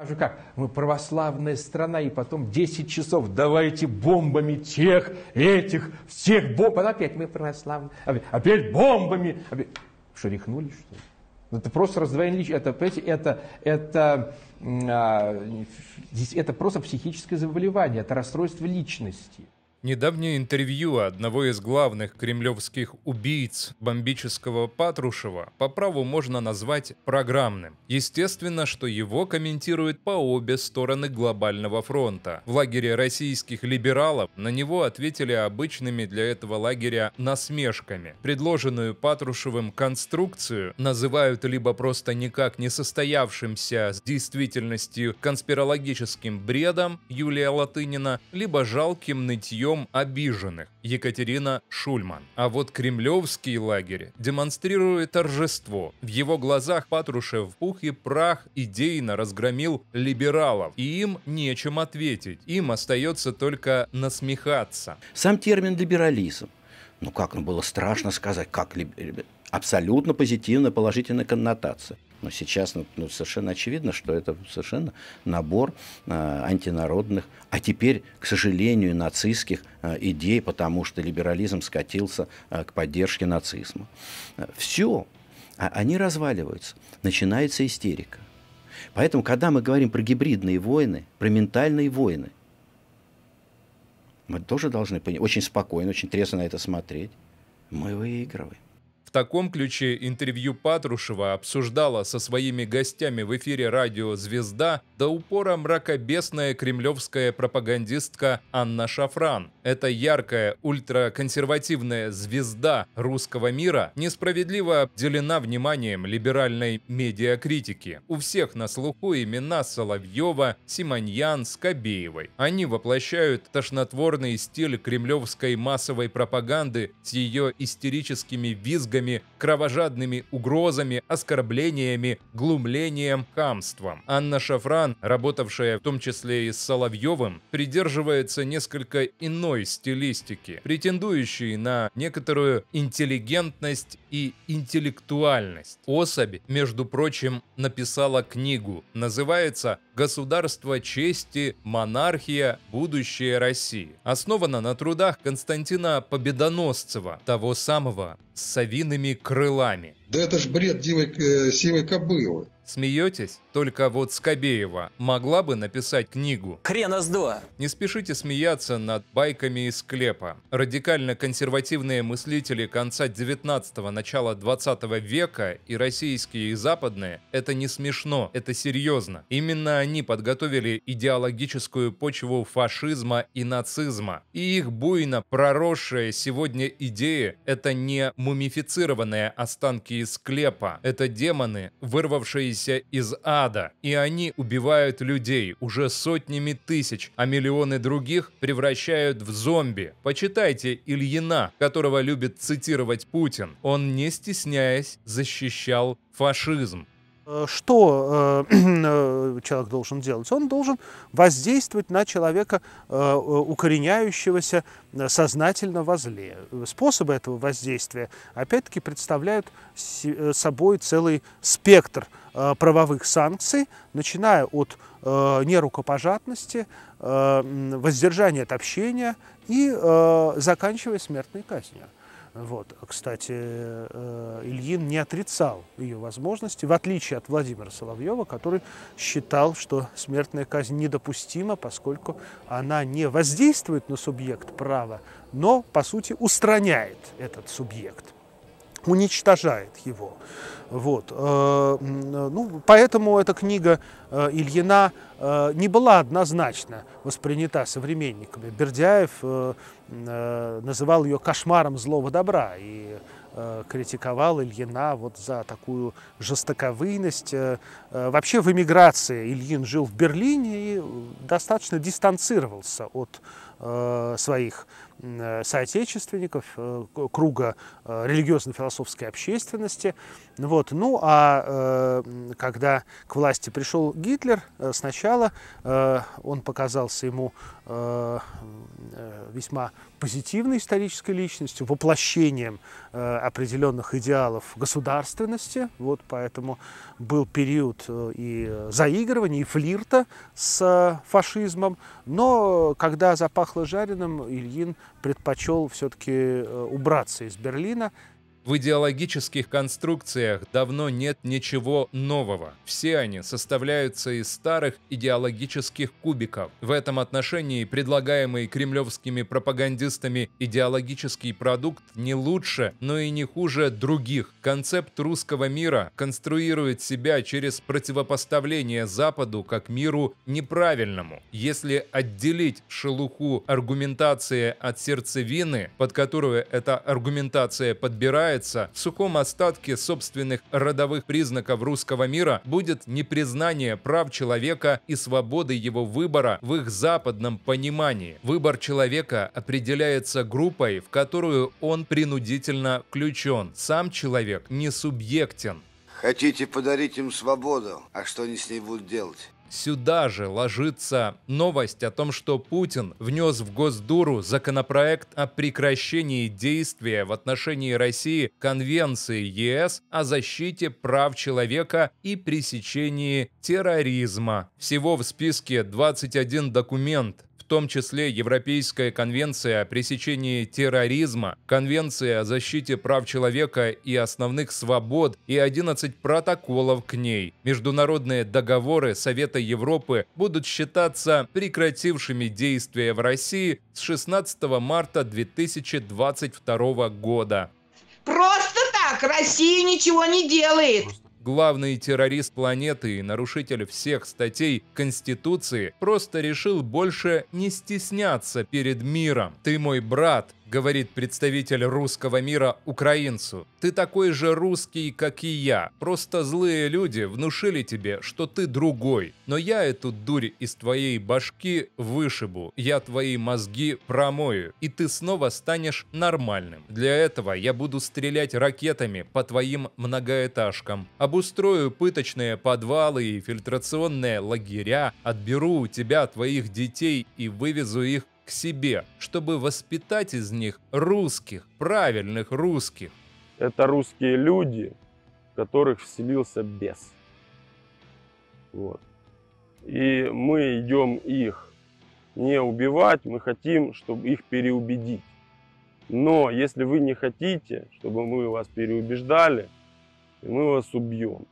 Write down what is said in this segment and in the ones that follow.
Скажу как, мы православная страна, и потом 10 часов давайте бомбами тех, этих, всех бомб. опять мы православные, а опять бомбами. Опять... Шарихнули, что ли? Ну, это просто раздвоение личности. Это, понимаете, это, это, а, это просто психическое заболевание, это расстройство личности. Недавнее интервью одного из главных кремлевских убийц бомбического Патрушева по праву можно назвать программным. Естественно, что его комментируют по обе стороны глобального фронта. В лагере российских либералов на него ответили обычными для этого лагеря насмешками. Предложенную Патрушевым конструкцию называют либо просто никак не состоявшимся с действительностью конспирологическим бредом Юлия Латынина, либо жалким нытьем Кремлем обиженных Екатерина Шульман. А вот кремлевский лагерь демонстрирует торжество. В его глазах Патрушев пух и прах идейно разгромил либералов. И им нечем ответить. Им остается только насмехаться. Сам термин «либерализм». Ну как, ну было страшно сказать, как либерализм абсолютно позитивная, положительная коннотация. Но сейчас ну, ну, совершенно очевидно, что это совершенно набор э, антинародных, а теперь, к сожалению, нацистских э, идей, потому что либерализм скатился э, к поддержке нацизма. Все, а, они разваливаются, начинается истерика. Поэтому, когда мы говорим про гибридные войны, про ментальные войны, мы тоже должны очень спокойно, очень трезво на это смотреть. Мы выигрываем. В таком ключе интервью Патрушева обсуждала со своими гостями в эфире радио «Звезда» до упора мракобесная кремлевская пропагандистка Анна Шафран. Эта яркая, ультраконсервативная звезда русского мира несправедливо обделена вниманием либеральной медиакритики. У всех на слуху имена Соловьева, Симоньян, Скобеевой. Они воплощают тошнотворный стиль кремлевской массовой пропаганды с ее истерическими визгами криками, кровожадными угрозами, оскорблениями, глумлением, хамством. Анна Шафран, работавшая в том числе и с Соловьевым, придерживается несколько иной стилистики, претендующей на некоторую интеллигентность и интеллектуальность. Особь, между прочим, написала книгу. Называется «Государство чести. Монархия. Будущее России». Основана на трудах Константина Победоносцева, того самого с совиными крылами. Да это ж бред дивой, э, сивой кобылы. Смеетесь? Только вот Скобеева могла бы написать книгу. Хрена с два. Не спешите смеяться над байками из склепа. Радикально-консервативные мыслители конца 19-го, начала 20 века и российские, и западные – это не смешно, это серьезно. Именно они подготовили идеологическую почву фашизма и нацизма. И их буйно проросшие сегодня идеи – это не мумифицированные останки из склепа. Это демоны, вырвавшиеся из ада ада, и они убивают людей уже сотнями тысяч, а миллионы других превращают в зомби. Почитайте Ильина, которого любит цитировать Путин. Он, не стесняясь, защищал фашизм. Э, что э, э, человек должен делать? Он должен воздействовать на человека, укореняющегося сознательно во зле. Способы этого воздействия, опять-таки, представляют собой целый спектр правовых санкций, начиная от нерукопожатности, воздержания от общения и заканчивая смертной казнью. Вот. Кстати, э, Ильин не отрицал ее возможности, в отличие от Владимира Соловьева, который считал, что смертная казнь недопустима, поскольку она не воздействует на субъект права, но, по сути, устраняет этот субъект уничтожает его. Вот. Э, э, ну, поэтому эта книга э, Ильина не была однозначно воспринята современниками. Бердяев называл ее кошмаром злого добра и критиковал Ильина вот за такую жестоковыйность. Вообще в эмиграции Ильин жил в Берлине и достаточно дистанцировался от своих Э, соотечественников, э, круга э, религиозно-философской общественности. Вот. Ну а когда к власти пришел Гитлер, сначала он показался ему весьма позитивной исторической личностью, воплощением определенных идеалов государственности. Вот поэтому был период и заигрывания, и флирта с фашизмом. Но когда запахло жареным, Ильин – предпочел все-таки э, убраться из Берлина, в идеологических конструкциях давно нет ничего нового. Все они составляются из старых идеологических кубиков. В этом отношении предлагаемый кремлевскими пропагандистами идеологический продукт не лучше, но и не хуже других. Концепт русского мира конструирует себя через противопоставление Западу как миру неправильному. Если отделить шелуху аргументации от сердцевины, под которую эта аргументация подбирает, сочетается в сухом остатке собственных родовых признаков русского мира будет непризнание прав человека и свободы его выбора в их западном понимании. Выбор человека определяется группой, в которую он принудительно включен. Сам человек не субъектен. Хотите подарить им свободу, а что они с ней будут делать? Сюда же ложится новость о том, что Путин внес в Госдуру законопроект о прекращении действия в отношении России Конвенции ЕС о защите прав человека и пресечении терроризма. Всего в списке 21 документ, том числе Европейская конвенция о пресечении терроризма, Конвенция о защите прав человека и основных свобод и 11 протоколов к ней. Международные договоры Совета Европы будут считаться прекратившими действия в России с 16 марта 2022 года. Просто так Россия ничего не делает главный террорист планеты и нарушитель всех статей Конституции, просто решил больше не стесняться перед миром. Ты мой брат, говорит представитель русского мира украинцу. Ты такой же русский, как и я. Просто злые люди внушили тебе, что ты другой. Но я эту дурь из твоей башки вышибу. Я твои мозги промою. И ты снова станешь нормальным. Для этого я буду стрелять ракетами по твоим многоэтажкам. Обустрою пыточные подвалы и фильтрационные лагеря. Отберу у тебя твоих детей и вывезу их себе, чтобы воспитать из них русских, правильных русских. Это русские люди, в которых вселился бес. Вот. И мы идем их не убивать, мы хотим, чтобы их переубедить. Но если вы не хотите, чтобы мы вас переубеждали, мы вас убьем.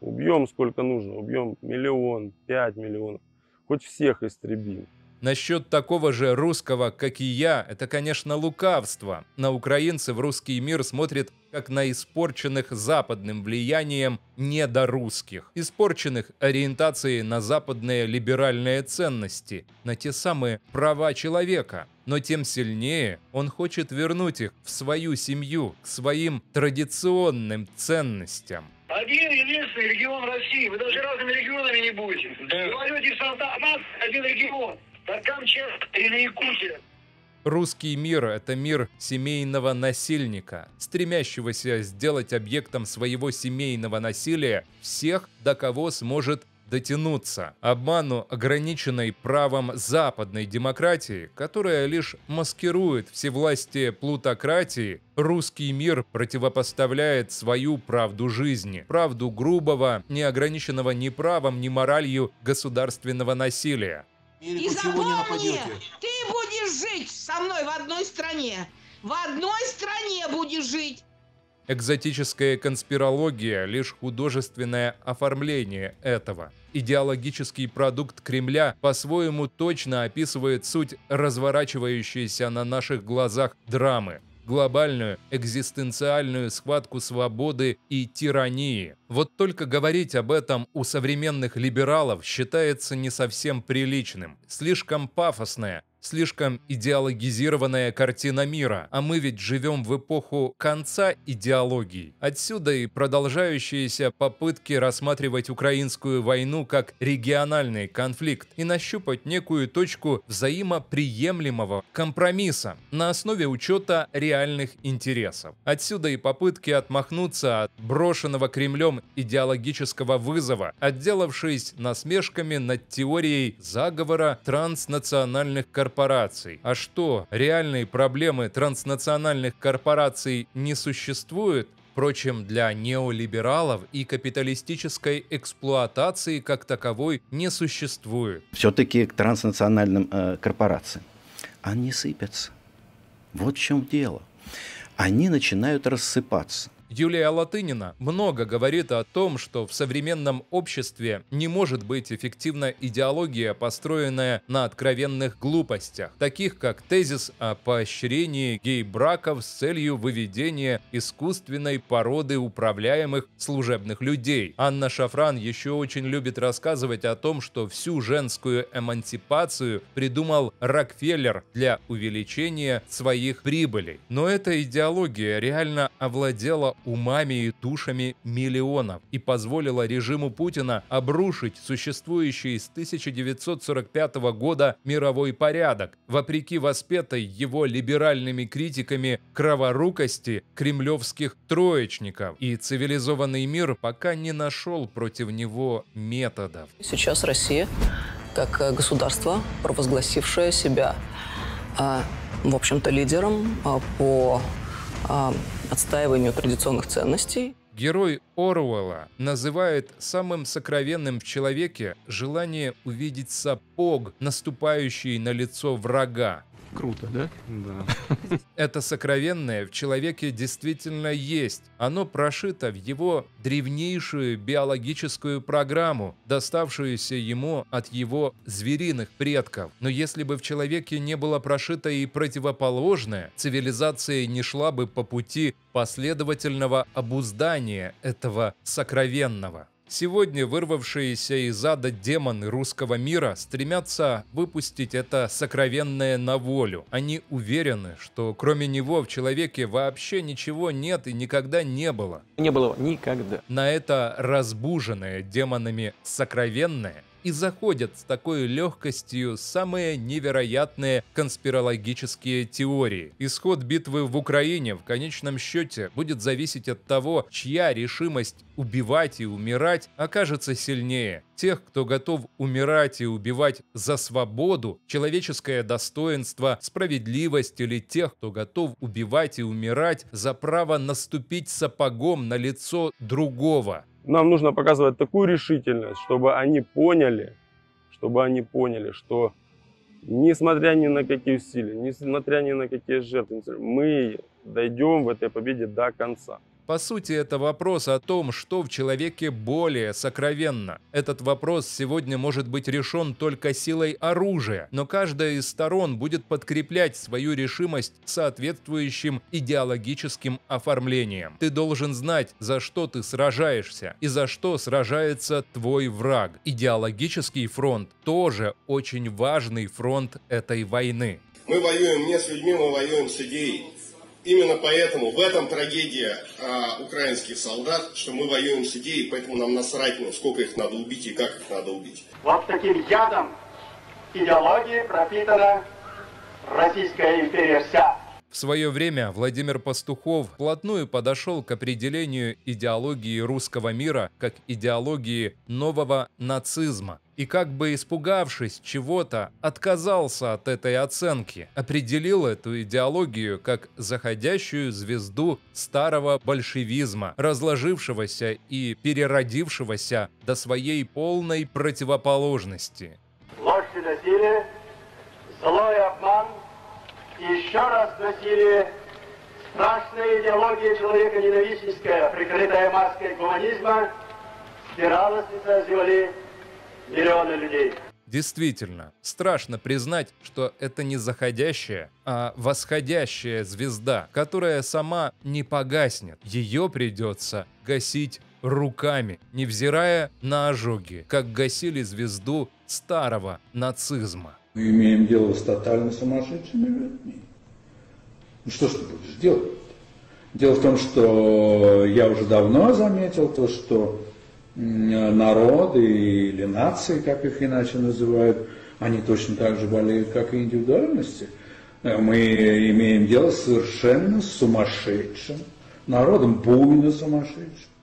Убьем сколько нужно, убьем миллион, пять миллионов, хоть всех истребим. Насчет такого же русского, как и я, это, конечно, лукавство. На украинцев русский мир смотрит как на испорченных западным влиянием недорусских, испорченных ориентацией на западные либеральные ценности, на те самые права человека. Но тем сильнее он хочет вернуть их в свою семью, к своим традиционным ценностям. Один единственный регион России. Вы даже разными регионами не будете. Да. Вы войдете в состав нас один регион. Камчатка или Якутия. Русский мир – это мир семейного насильника, стремящегося сделать объектом своего семейного насилия всех, до кого сможет дотянуться обману, ограниченной правом западной демократии, которая лишь маскирует всевластие плутократии, русский мир противопоставляет свою правду жизни, правду грубого, неограниченного ни правом, ни моралью государственного насилия. И запомни, ты будешь жить со мной в одной стране. В одной стране будешь жить. Экзотическая конспирология – лишь художественное оформление этого. Идеологический продукт Кремля по-своему точно описывает суть разворачивающейся на наших глазах драмы глобальную экзистенциальную схватку свободы и тирании. Вот только говорить об этом у современных либералов считается не совсем приличным. Слишком пафосное, Слишком идеологизированная картина мира, а мы ведь живем в эпоху конца идеологии. Отсюда и продолжающиеся попытки рассматривать украинскую войну как региональный конфликт и нащупать некую точку взаимоприемлемого компромисса на основе учета реальных интересов. Отсюда и попытки отмахнуться от брошенного Кремлем идеологического вызова, отделавшись насмешками над теорией заговора транснациональных корпораций корпораций. А что, реальные проблемы транснациональных корпораций не существуют? Впрочем, для неолибералов и капиталистической эксплуатации как таковой не существует. Все-таки к транснациональным э, корпорациям. Они сыпятся. Вот в чем дело. Они начинают рассыпаться. Юлия Латынина много говорит о том, что в современном обществе не может быть эффективна идеология, построенная на откровенных глупостях, таких как тезис о поощрении гей-браков с целью выведения искусственной породы управляемых служебных людей. Анна Шафран еще очень любит рассказывать о том, что всю женскую эмансипацию придумал Рокфеллер для увеличения своих прибылей. Но эта идеология реально овладела умами и тушами миллионов и позволила режиму Путина обрушить существующий с 1945 года мировой порядок, вопреки воспетой его либеральными критиками кроворукости кремлевских троечников. И цивилизованный мир пока не нашел против него методов. Сейчас Россия, как э, государство, провозгласившее себя э, в общем-то, лидером э, по а, отстаиванию традиционных ценностей. Герой Оруэлла называет самым сокровенным в человеке желание увидеть сапог, наступающий на лицо врага, Круто, да? Да. Это сокровенное в человеке действительно есть. Оно прошито в его древнейшую биологическую программу, доставшуюся ему от его звериных предков. Но если бы в человеке не было прошито и противоположное, цивилизация не шла бы по пути последовательного обуздания этого сокровенного. Сегодня вырвавшиеся из ада демоны русского мира стремятся выпустить это сокровенное на волю. Они уверены, что кроме него в человеке вообще ничего нет и никогда не было. Не было никогда. На это разбуженное демонами сокровенное и заходят с такой легкостью самые невероятные конспирологические теории. Исход битвы в Украине в конечном счете будет зависеть от того, чья решимость убивать и умирать окажется сильнее. Тех, кто готов умирать и убивать за свободу, человеческое достоинство, справедливость или тех, кто готов убивать и умирать за право наступить сапогом на лицо другого нам нужно показывать такую решительность, чтобы они поняли, чтобы они поняли, что несмотря ни на какие усилия, несмотря ни на какие жертвы, мы дойдем в этой победе до конца. По сути, это вопрос о том, что в человеке более сокровенно. Этот вопрос сегодня может быть решен только силой оружия, но каждая из сторон будет подкреплять свою решимость соответствующим идеологическим оформлением. Ты должен знать, за что ты сражаешься и за что сражается твой враг. Идеологический фронт тоже очень важный фронт этой войны. Мы воюем не с людьми, мы воюем с идеей именно поэтому в этом трагедия а, украинских солдат, что мы воюем с идеей, поэтому нам насрать, ну, сколько их надо убить и как их надо убить. Вот таким ядом идеологии пропитана Российская империя вся. В свое время Владимир Пастухов вплотную подошел к определению идеологии русского мира как идеологии нового нацизма и как бы испугавшись чего-то, отказался от этой оценки, определил эту идеологию как заходящую звезду старого большевизма, разложившегося и переродившегося до своей полной противоположности. Ложь и насилие, злой обман – еще раз носили страшная идеология человека ненавистническая, прикрытая маской гуманизма, стирала с лица земли миллионы людей. Действительно, страшно признать, что это не заходящая, а восходящая звезда, которая сама не погаснет. Ее придется гасить руками, невзирая на ожоги, как гасили звезду старого нацизма. Мы имеем дело с тотально сумасшедшими людьми. Ну что ж ты будешь делать? Дело в том, что я уже давно заметил то, что народы или нации, как их иначе называют, они точно так же болеют, как и индивидуальности. Э, мы имеем дело с совершенно сумасшедшим, народом буйно сумасшедшим.